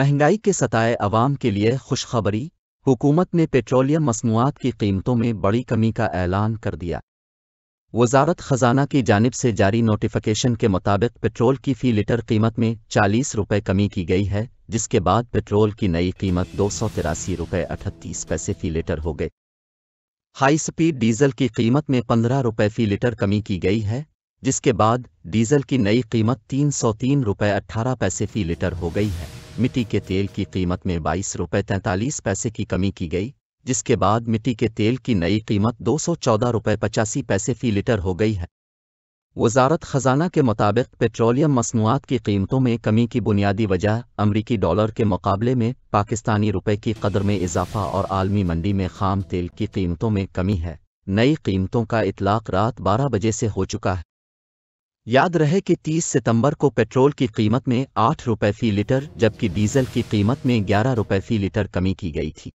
महंगाई के सताए अवाम के लिए खुशखबरी हुकूमत ने पेट्रोलियम मसनूआत की कीमतों में बड़ी कमी का ऐलान कर दिया वजारत खजाना की जानब से जारी नोटिफिकेशन के मुताबिक पेट्रोल की फ़ी लीटर कीमत में चालीस रुपये कमी की गई है जिसके बाद पेट्रोल की नई कीमत दो सौ तिरासी रुपये अठतीस पैसे फ़ी लीटर हो गई हाई स्पीड डीजल की कीमत में पंद्रह रुपये फ़ी लीटर कमी की गई है जिसके बाद डीजल की नई कीमत तीन सौ तीन रुपये अट्ठारह पैसे फ़ी लीटर हो गई है मिट्टी के तेल की कीमत में बाईस रुपये तैंतालीस पैसे की कमी की गई जिसके बाद मिट्टी के तेल की नई कीमत दो सौ चौदह रुपये पचासी पैसे फी लीटर हो गई है वजारत खजाना के मुताबिक पेट्रोलियम मसनूआत की कीमतों में कमी की बुनियादी वजह अमरीकी डॉलर के मुकाबले में पाकिस्तानी रुपये की कदर में इजाफा और आलमी मंडी में खाम तेल की कीमतों में कमी है नई कीमतों का इतलाक रात बारह बजे से हो चुका है याद रहे कि 30 सितंबर को पेट्रोल की कीमत में आठ रुपये फी लीटर जबकि डीजल की कीमत में ग्यारह रुपये फी लीटर कमी की गई थी